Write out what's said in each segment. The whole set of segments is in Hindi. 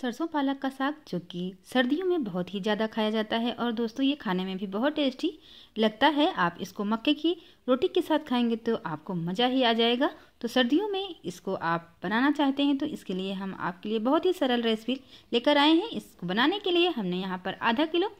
सरसों पालक का साग जो कि सर्दियों में बहुत ही ज़्यादा खाया जाता है और दोस्तों ये खाने में भी बहुत टेस्टी लगता है आप इसको मक्के की रोटी के साथ खाएंगे तो आपको मज़ा ही आ जाएगा तो सर्दियों में इसको आप बनाना चाहते हैं तो इसके लिए हम आपके लिए बहुत ही सरल रेसिपी लेकर आए हैं इसको बनाने के लिए हमने यहाँ पर आधा किलो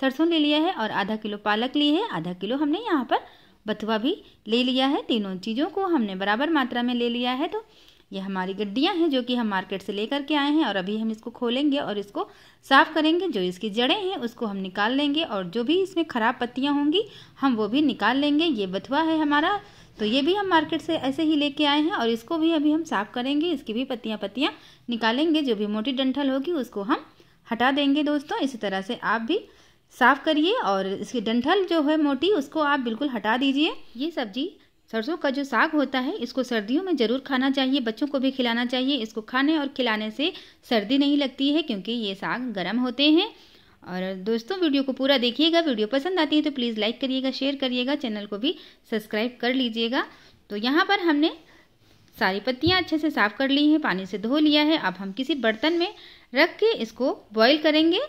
सरसों ले लिया है और आधा किलो पालक ली है आधा किलो हमने यहाँ पर बथुआ भी ले लिया है तीनों चीज़ों को हमने बराबर मात्रा में ले लिया है तो ये हमारी गड्डियाँ हैं जो कि हम मार्केट से लेकर के आए हैं और अभी हम इसको खोलेंगे और इसको साफ़ करेंगे जो इसकी जड़ें हैं उसको हम निकाल लेंगे और जो भी इसमें ख़राब पत्तियाँ होंगी हम वो भी निकाल लेंगे ये बथुआ है हमारा तो ये भी हम मार्केट से ऐसे ही लेके आए हैं और इसको भी अभी हम साफ़ करेंगे इसकी भी पत्तियाँ पत्तियाँ निकालेंगे जो भी मोटी डंठल होगी उसको हम हटा देंगे दोस्तों इसी तरह से आप भी साफ़ करिए और इसकी डंठल जो है मोटी उसको आप बिल्कुल हटा दीजिए ये सब्जी सरसों का जो साग होता है इसको सर्दियों में ज़रूर खाना चाहिए बच्चों को भी खिलाना चाहिए इसको खाने और खिलाने से सर्दी नहीं लगती है क्योंकि ये साग गर्म होते हैं और दोस्तों वीडियो को पूरा देखिएगा वीडियो पसंद आती है तो प्लीज़ लाइक करिएगा शेयर करिएगा चैनल को भी सब्सक्राइब कर लीजिएगा तो यहाँ पर हमने सारी पत्तियाँ अच्छे से साफ़ कर ली हैं पानी से धो लिया है अब हम किसी बर्तन में रख के इसको बॉईल करेंगे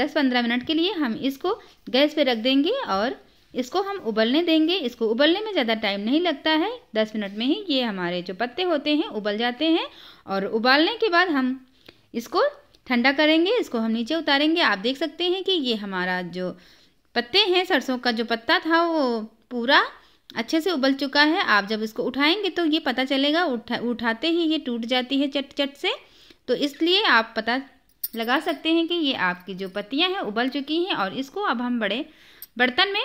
10-15 मिनट के लिए हम इसको गैस पे रख देंगे और इसको हम उबलने देंगे इसको उबलने में ज़्यादा टाइम नहीं लगता है दस मिनट में ही ये हमारे जो पत्ते होते हैं उबल जाते हैं और उबालने के बाद हम इसको ठंडा करेंगे इसको हम नीचे उतारेंगे आप देख सकते हैं कि ये हमारा जो पत्ते हैं सरसों का जो पत्ता था वो पूरा अच्छे से उबल चुका है आप जब इसको उठाएंगे तो ये पता चलेगा उठा उठाते ही ये टूट जाती है चट चट से तो इसलिए आप पता लगा सकते हैं कि ये आपकी जो पत्तियां हैं उबल चुकी हैं और इसको अब हम बड़े बर्तन में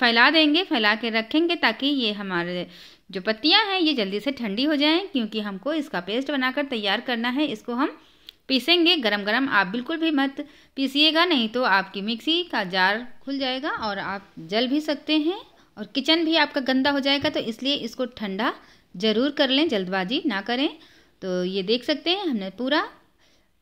फैला देंगे फैला के रखेंगे ताकि ये हमारे जो पत्तियां हैं ये जल्दी से ठंडी हो जाएं क्योंकि हमको इसका पेस्ट बनाकर तैयार करना है इसको हम पीसेंगे गरम गरम आप बिल्कुल भी मत पीसीएगा नहीं तो आपकी मिक्सी का जार खुल जाएगा और आप जल भी सकते हैं और किचन भी आपका गंदा हो जाएगा तो इसलिए इसको ठंडा ज़रूर कर लें जल्दबाजी ना करें तो ये देख सकते हैं हमने पूरा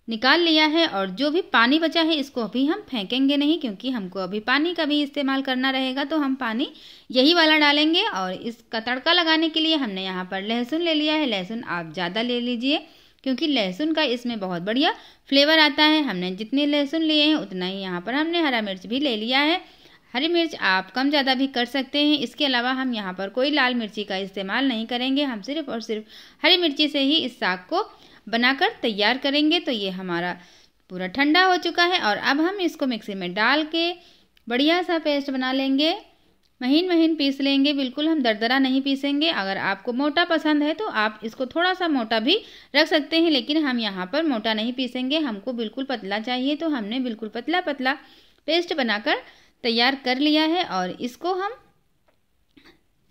निकाल लिया है और जो भी पानी बचा है इसको अभी हम फेंकेंगे नहीं क्योंकि हमको अभी पानी का भी इस्तेमाल करना रहेगा तो हम पानी यही वाला डालेंगे और इसका तड़का लगाने के लिए हमने यहाँ पर लहसुन ले लिया है लहसुन आप ज़्यादा ले लीजिए क्योंकि लहसुन का इसमें बहुत बढ़िया फ्लेवर आता है हमने जितने लहसुन लिए हैं उतना ही यहाँ पर हमने हरा मिर्च भी ले लिया है हरी मिर्च आप कम ज़्यादा भी कर सकते हैं इसके अलावा हम यहाँ पर कोई लाल मिर्ची का इस्तेमाल नहीं करेंगे हम सिर्फ और सिर्फ हरी मिर्ची से ही इस साग को बनाकर तैयार करेंगे तो ये हमारा पूरा ठंडा हो चुका है और अब हम इसको मिक्सी में डाल के बढ़िया सा पेस्ट बना लेंगे महीन महीन पीस लेंगे बिल्कुल हम दरदरा नहीं पीसेंगे अगर आपको मोटा पसंद है तो आप इसको थोड़ा सा मोटा भी रख सकते हैं लेकिन हम यहाँ पर मोटा नहीं पीसेंगे हमको बिल्कुल पतला चाहिए तो हमने बिल्कुल पतला पतला पेस्ट बनाकर तैयार कर लिया है और इसको हम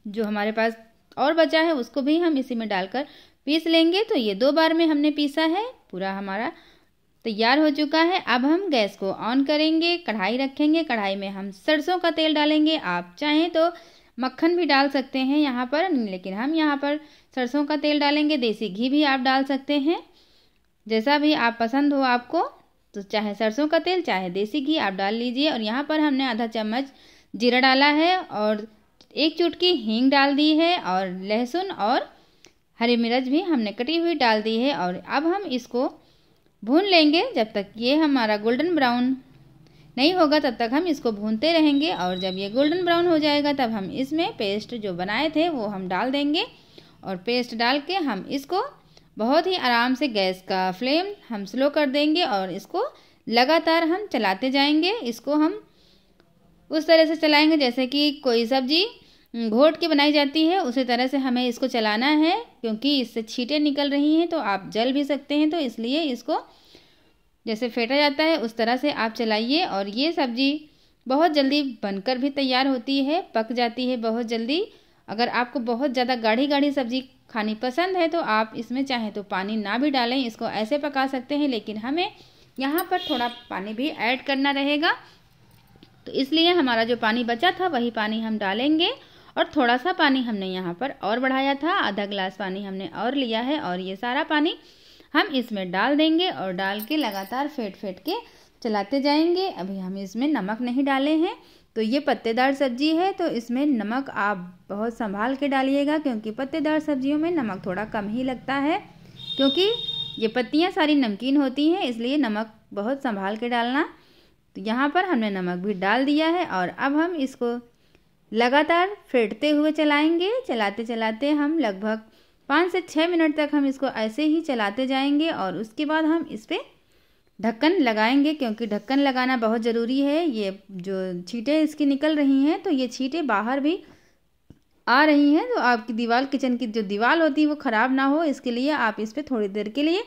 जो हमारे पास और बचा है उसको भी हम इसी में डालकर पीस लेंगे तो ये दो बार में हमने पीसा है पूरा हमारा तैयार हो चुका है अब हम गैस को ऑन करेंगे कढ़ाई रखेंगे कढ़ाई में हम सरसों का तेल डालेंगे आप चाहें तो मक्खन भी डाल सकते हैं यहाँ पर लेकिन हम यहाँ पर सरसों का तेल डालेंगे देसी घी भी आप डाल सकते हैं जैसा भी आप पसंद हो आपको तो चाहे सरसों का तेल चाहे देसी घी आप डाल लीजिए और यहाँ पर हमने आधा चम्मच जीरा डाला है और एक चुटकी हींग डाल दी है और लहसुन और हरी मिर्च भी हमने कटी हुई डाल दी है और अब हम इसको भून लेंगे जब तक ये हमारा गोल्डन ब्राउन नहीं होगा तब तक हम इसको भूनते रहेंगे और जब ये गोल्डन ब्राउन हो जाएगा तब हम इसमें पेस्ट जो बनाए थे वो हम डाल देंगे और पेस्ट डाल के हम इसको बहुत ही आराम से गैस का फ्लेम हम स्लो कर देंगे और इसको लगातार हम चलाते जाएंगे इसको हम उस तरह से चलाएंगे जैसे कि कोई सब्ज़ी हम्म, घोट के बनाई जाती है उसी तरह से हमें इसको चलाना है क्योंकि इससे छीटें निकल रही हैं तो आप जल भी सकते हैं तो इसलिए इसको जैसे फेंटा जाता है उस तरह से आप चलाइए और ये सब्ज़ी बहुत जल्दी बनकर भी तैयार होती है पक जाती है बहुत जल्दी अगर आपको बहुत ज़्यादा गाढ़ी गाढ़ी सब्ज़ी खानी पसंद है तो आप इसमें चाहें तो पानी ना भी डालें इसको ऐसे पका सकते हैं लेकिन हमें यहाँ पर थोड़ा पानी भी ऐड करना रहेगा तो इसलिए हमारा जो पानी बचा था वही पानी हम डालेंगे और थोड़ा सा पानी हमने यहाँ पर और बढ़ाया था आधा ग्लास पानी हमने और लिया है और ये सारा पानी हम इसमें डाल देंगे और डाल के लगातार फेंट फेंट के चलाते जाएंगे अभी हम इसमें नमक नहीं डाले हैं तो ये पत्तेदार सब्जी है तो इसमें नमक आप बहुत संभाल के डालिएगा क्योंकि पत्तेदार सब्जियों में नमक थोड़ा कम ही लगता है क्योंकि ये पत्तियाँ सारी नमकीन होती हैं इसलिए नमक बहुत संभाल के डालना तो यहाँ पर हमने नमक भी डाल दिया है और अब हम इसको लगातार फेंटते हुए चलाएंगे चलाते चलाते हम लगभग पाँच से छः मिनट तक हम इसको ऐसे ही चलाते जाएंगे और उसके बाद हम इस पर ढक्कन लगाएंगे क्योंकि ढक्कन लगाना बहुत ज़रूरी है ये जो छीटें इसकी निकल रही हैं तो ये छीटें बाहर भी आ रही हैं तो आपकी दीवार किचन की जो दीवार होती है वो ख़राब ना हो इसके लिए आप इस पर थोड़ी देर के लिए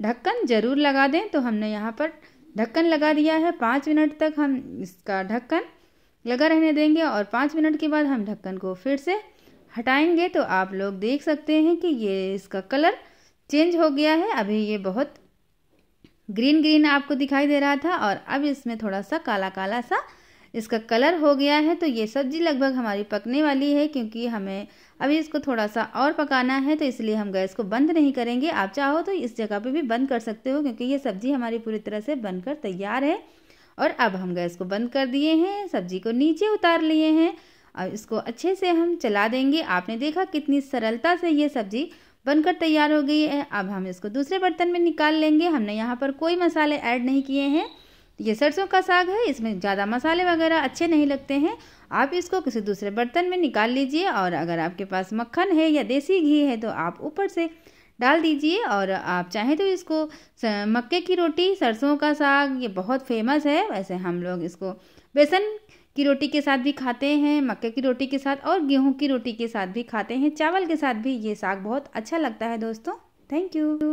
ढक्कन ज़रूर लगा दें तो हमने यहाँ पर ढक्कन लगा दिया है पाँच मिनट तक हम इसका ढक्कन लगा रहने देंगे और पाँच मिनट के बाद हम ढक्कन को फिर से हटाएंगे तो आप लोग देख सकते हैं कि ये इसका कलर चेंज हो गया है अभी ये बहुत ग्रीन ग्रीन आपको दिखाई दे रहा था और अब इसमें थोड़ा सा काला काला सा इसका कलर हो गया है तो ये सब्जी लगभग हमारी पकने वाली है क्योंकि हमें अभी इसको थोड़ा सा और पकाना है तो इसलिए हम गैस को बंद नहीं करेंगे आप चाहो तो इस जगह पे भी बंद कर सकते हो क्योंकि ये सब्जी हमारी पूरी तरह से बनकर तैयार है और अब हम गैस को बंद कर दिए हैं सब्जी को नीचे उतार लिए हैं और इसको अच्छे से हम चला देंगे आपने देखा कितनी सरलता से ये सब्जी बनकर तैयार हो गई है अब हम इसको दूसरे बर्तन में निकाल लेंगे हमने यहाँ पर कोई मसाले ऐड नहीं किए हैं ये सरसों का साग है इसमें ज़्यादा मसाले वगैरह अच्छे नहीं लगते हैं आप इसको किसी दूसरे बर्तन में निकाल लीजिए और अगर आपके पास मक्खन है या देसी घी है तो आप ऊपर से डाल दीजिए और आप चाहें तो इसको मक्के की रोटी सरसों का साग ये बहुत फेमस है वैसे हम लोग इसको बेसन की रोटी के साथ भी खाते हैं मक्के की रोटी के साथ और गेहूं की रोटी के साथ भी खाते हैं चावल के साथ भी ये साग बहुत अच्छा लगता है दोस्तों थैंक यू